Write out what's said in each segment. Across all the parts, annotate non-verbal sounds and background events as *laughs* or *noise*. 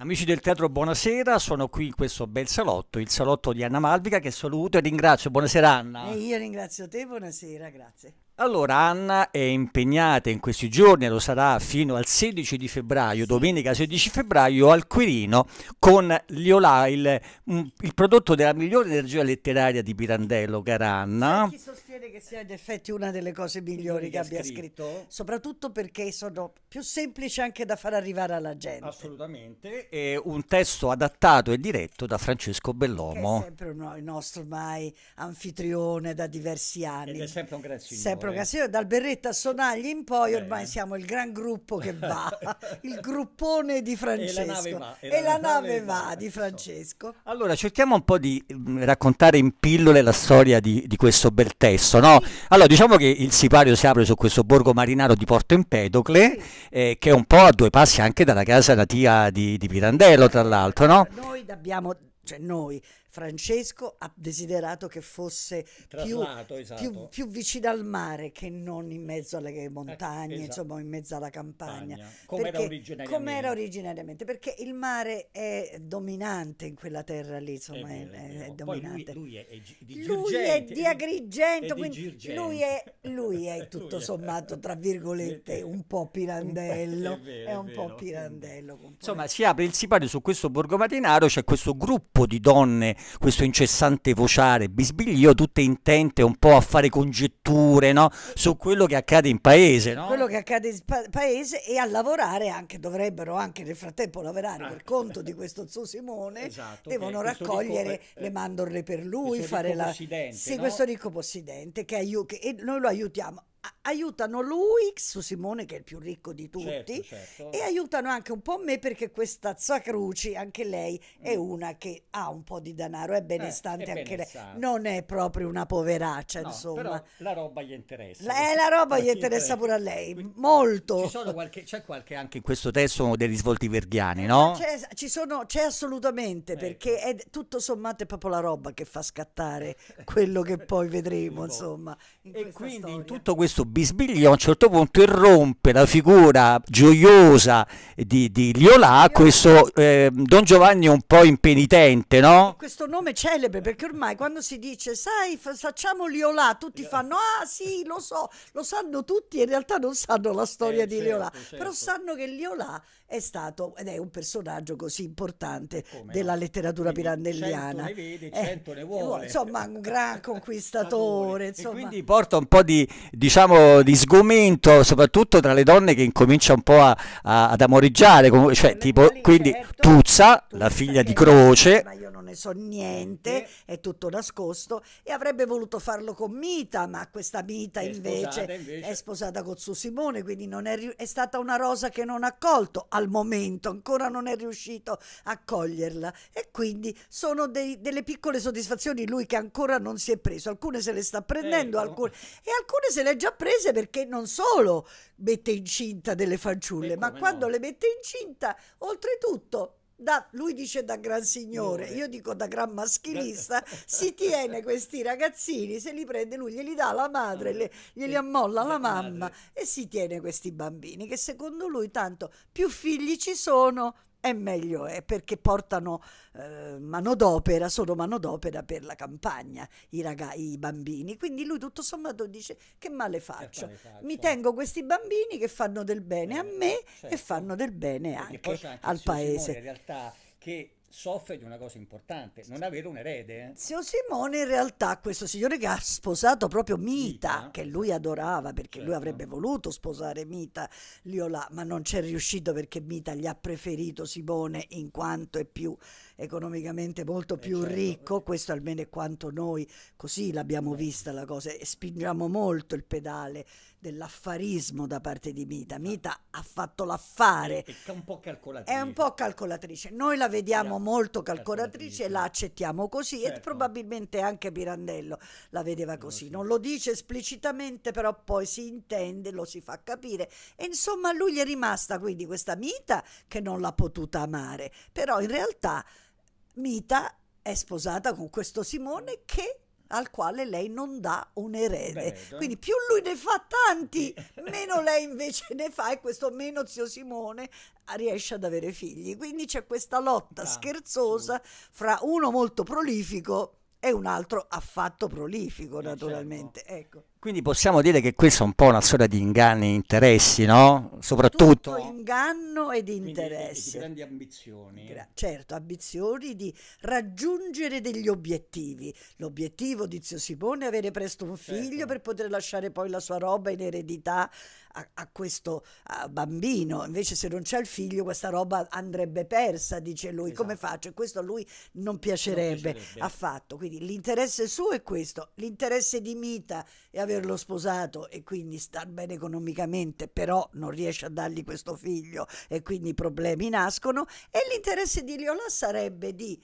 Amici del teatro, buonasera, sono qui in questo bel salotto, il salotto di Anna Malvica che saluto e ringrazio. Buonasera Anna. E io ringrazio te, buonasera, grazie. Allora, Anna è impegnata in questi giorni, lo sarà fino al 16 di febbraio, domenica 16 febbraio, al Quirino con Liola, il, mm, il prodotto della migliore energia letteraria di Pirandello, cara Anna. Chi sostiene che sia in effetti una delle cose migliori che, abbia scritto. scritto. soprattutto perché sono più semplici anche da far arrivare alla gente. Assolutamente, è un testo adattato e diretto da Francesco Bellomo. Che è sempre il nostro ormai anfitrione da diversi anni. Ed è sempre un gran signore. Pietro dal berretto a Sonagli in poi ormai siamo il gran gruppo che *laughs* va, il gruppone di Francesco. E la nave va, e e la nave, nave va, di Francesco. Allora, cerchiamo un po' di mm, raccontare in pillole la storia di, di questo bel testo. No? Sì. Allora, diciamo che il sipario si apre su questo borgo marinaro di Porto Empedocle, sì. eh, che è un po' a due passi anche dalla casa natia di, di Pirandello, tra l'altro. No? Noi abbiamo cioè noi Francesco ha desiderato che fosse più, esatto. più, più, vicina al mare che non in mezzo alle eh, montagne, eh, esatto. insomma in mezzo alla campagna. Come era originariamente. originariamente, perché il mare è dominante in quella terra lì, insomma è, vero, è, è, è dominante. Lui, lui, è, di Girgento. Lui è di Agrigento, di quindi lui, lui è, *laughs* tutto sommato, tra virgolette, *laughs* un po' pirandello. Vero, è un po' pirandello. Insomma, si apre il sipario su questo Borgo Matinaro, c'è questo gruppo di donne questo incessante vociare, bisbiglio, tutte intente un po' a fare congetture no? su quello che accade in paese. No? Quello che accade in pa paese e a lavorare anche, dovrebbero anche nel frattempo lavorare per ecco. conto di questo Zio Simone, esatto, devono raccogliere ricco, eh, le mandorle per lui, fare la... Sì, no? questo ricco possidente che, aiuta, e noi lo aiutiamo aiutano lui, su Simone che è il più ricco di tutti, certo, certo. e aiutano anche un po' me perché questa Zacruci, anche lei, è mm. una che ha un po' di denaro, è benestante eh, anche lei, non è proprio una poveraccia, no, insomma. la roba gli interessa. La, eh, la roba gli interessa pure a lei, Quindi, molto. Qualche, c'è qualche, anche in questo testo dei risvolti verdiani, eh, no? c'è, assolutamente, eh, ecco. perché è tutto sommato è proprio la roba che fa scattare quello che poi vedremo, *laughs* boh. insomma. In e quindi storia. in tutto questo questo bisbiglio a un certo punto irrompe la figura gioiosa di, di Liolà, questo eh, Don Giovanni un po' impenitente, no? Questo nome celebre, perché ormai quando si dice, sai, facciamo Liolà, tutti fanno, ah sì, lo so, lo sanno tutti, in realtà non sanno la storia eh, di certo, Liolà, certo. però certo. sanno che Liolà è stato ed è un personaggio così importante eh, Come della no? letteratura quindi pirandelliana. 100 ne vede, 100 eh, ne vuole. Insomma, un gran *laughs* conquistatore. e quindi porta un po' di, diciamo, di sgomento, soprattutto tra le donne che incomincia un po' a, a, ad amoreggiare, cioè, tipo, quindi Tuzza, certo, Tuzza, la figlia di Croce ne so niente, è tutto nascosto e avrebbe voluto farlo con Mita, ma questa Mita invece, invece, è sposata con Su Simone, quindi non è, è stata una rosa che non ha colto al momento, ancora non è riuscito a coglierla e quindi sono dei, delle piccole soddisfazioni lui che ancora non si è preso, alcune se le sta prendendo eh, alcune, e alcune se le ha già prese perché non solo mette incinta delle fanciulle, eh, ma quando no. le mette incinta oltretutto da, lui dice da gran signore, io dico da gran maschilista, *laughs* si tiene questi ragazzini, se li prende lui glieli dà la madre, le, eh, glieli ammolla la mamma e si tiene questi bambini che secondo lui tanto più figli ci sono, è meglio è eh, perché portano eh, manodopera, sono manodopera per la campagna i, raga- i bambini. Quindi lui tutto sommato dice che male faccio? Che faccio? Mi tengo questi bambini che fanno del bene eh, a me certo. e fanno del bene anche, anche al paese. Simone, in realtà che soffre di una cosa importante, non avere un erede. Eh. Zio Simone in realtà questo signore che ha sposato proprio Mita, Mita. che lui adorava perché certo. lui avrebbe voluto sposare Mita Liola, ma non c'è riuscito perché Mita gli ha preferito Simone in quanto è più economicamente molto eh, più certo. ricco, questo almeno è quanto noi così l'abbiamo vista la cosa e spingiamo molto il pedale dell'affarismo da parte di Mita. Esatto. Mita ha fatto l'affare. È, un po' calcolatrice. È un po' calcolatrice. Noi la vediamo yeah. Esatto. molto calcolatrice, calcolatrice, e la accettiamo così certo. e probabilmente anche Pirandello la vedeva così. Non lo dice esplicitamente, però poi si intende, lo si fa capire. E insomma, lui gli è rimasta quindi questa Mita che non l'ha potuta amare. Però in realtà Mita è sposata con questo Simone che al quale lei non dà un erede. Beh, Quindi più lui ne fa tanti, *laughs* meno lei invece ne fa e questo meno zio Simone ah, riesce ad avere figli. Quindi c'è questa lotta ah, scherzosa sì. fra uno molto prolifico e un altro affatto prolifico, eh, certo. naturalmente. Ecco. Quindi possiamo dire che questa è un po' una storia di inganni e interessi, no? Soprattutto Tutto inganno ed interessi. Di, di grandi ambizioni. Gra- certo, ambizioni di raggiungere degli obiettivi. L'obiettivo di Zio Simone è avere presto un certo. figlio certo. per poter lasciare poi la sua roba in eredità a, a questo a bambino. Invece se non c'è il figlio questa roba andrebbe persa, dice lui. Esatto. Come faccio? E questo a lui non piacerebbe, non piacerebbe, affatto. Quindi l'interesse suo è questo. L'interesse di Mita è averlo sposato e quindi star bene economicamente, però non riesce a dargli questo figlio e quindi i problemi nascono. E l'interesse di Liola sarebbe di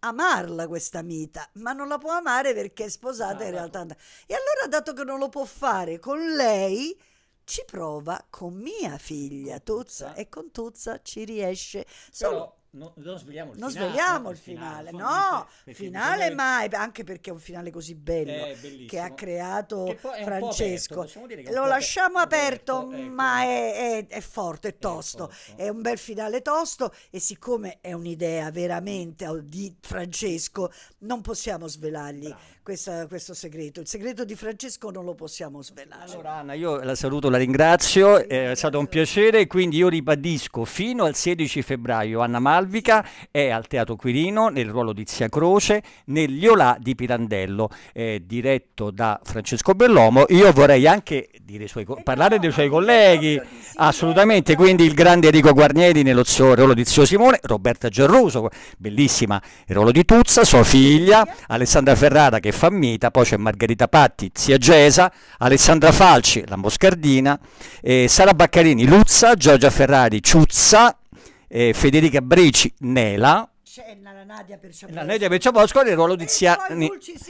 amarla questa mita, ma non la può amare perché è sposata ah, in realtà. E allora, dato che non lo può fare con lei, ci prova con mia figlia Tuzza e con Tuzza ci riesce. Solo... Però no, non svegliamo il non finale. Sveliamo il finale, finale no, finale mai, anche perché è un finale così bello eh, che ha creato che Francesco. Aperto, Lo lasciamo aperto, aperto ecco. ma è, è, è, forte, è tosto. È, è, un bel finale tosto e siccome è un'idea veramente di Francesco, non possiamo svelargli questa, questo segreto. Il segreto di Francesco non lo possiamo svelare. Allora Anna, io la saluto, la ringrazio, è stato un piacere, quindi io ribadisco fino al 16 febbraio Anna Mal. Salvica, è al Teatro Quirino nel ruolo di Zia Croce, nell'Iolà di Pirandello, eh, diretto da Francesco Bellomo. Io vorrei anche eh, parlare dei suoi colleghi, assolutamente, quindi il grande Enrico Guarnieri nello zio, ruolo di Zio Simone, Roberta Gerruso, bellissima, il ruolo di Tuzza, sua figlia, Alessandra Ferrara che fa Mita, poi c'è Margherita Patti, Zia Gesa, Alessandra Falci, la Moscardina, eh, Sara Baccarini, Luzza, Giorgia Ferrari, Ciuzza, eh, Federica Breci Nela, c'è la Nadia Perciabosco. La Nadia Perciabosco nel ruolo di zia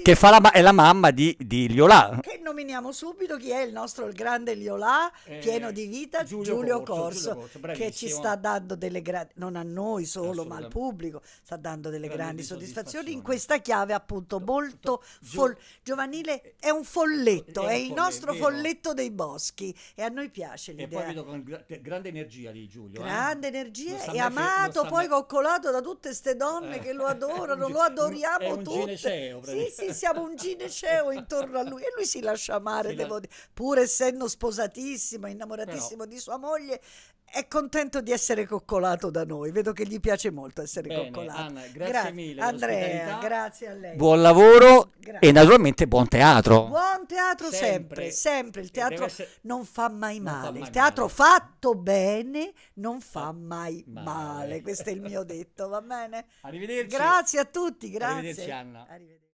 che fa la, è la mamma di, di Liolà. Che nominiamo subito chi è il nostro il grande Liolà, eh, pieno di vita, Giulio, Giulio Corso, Corso Giulio che ci sta dando delle grandi, non a noi solo, ma al pubblico, sta dando delle grandi, grandi soddisfazioni in questa chiave appunto molto fol- giovanile, è un folletto, è, è il nostro è folletto dei boschi e a noi piace l'idea. E poi vedo con grande energia di Giulio. Eh. Grande eh? energia, e amato, poi coccolato da tutte queste tante donne eh. che lo *laughs* adorano, lo adoriamo un, tutti. Gineceo, sì, sì, siamo un gineceo intorno a lui e lui si lascia amare, si devo la... dire, pur essendo sposatissimo, innamoratissimo Però... di sua moglie, è contento di essere coccolato da noi. Vedo che gli piace molto essere Bene, coccolato. Anna, grazie, grazie mille. Andrea, grazie a lei. Buon lavoro grazie. e naturalmente buon teatro. Buon teatro sempre, sempre, sempre. il teatro essere... non fa mai male, fa mai il male. teatro fatto bene non fa mai male. male. questo è il mio detto, va bene? Arrivederci. Grazie a tutti, grazie. Arrivederci Anna. Arrivederci.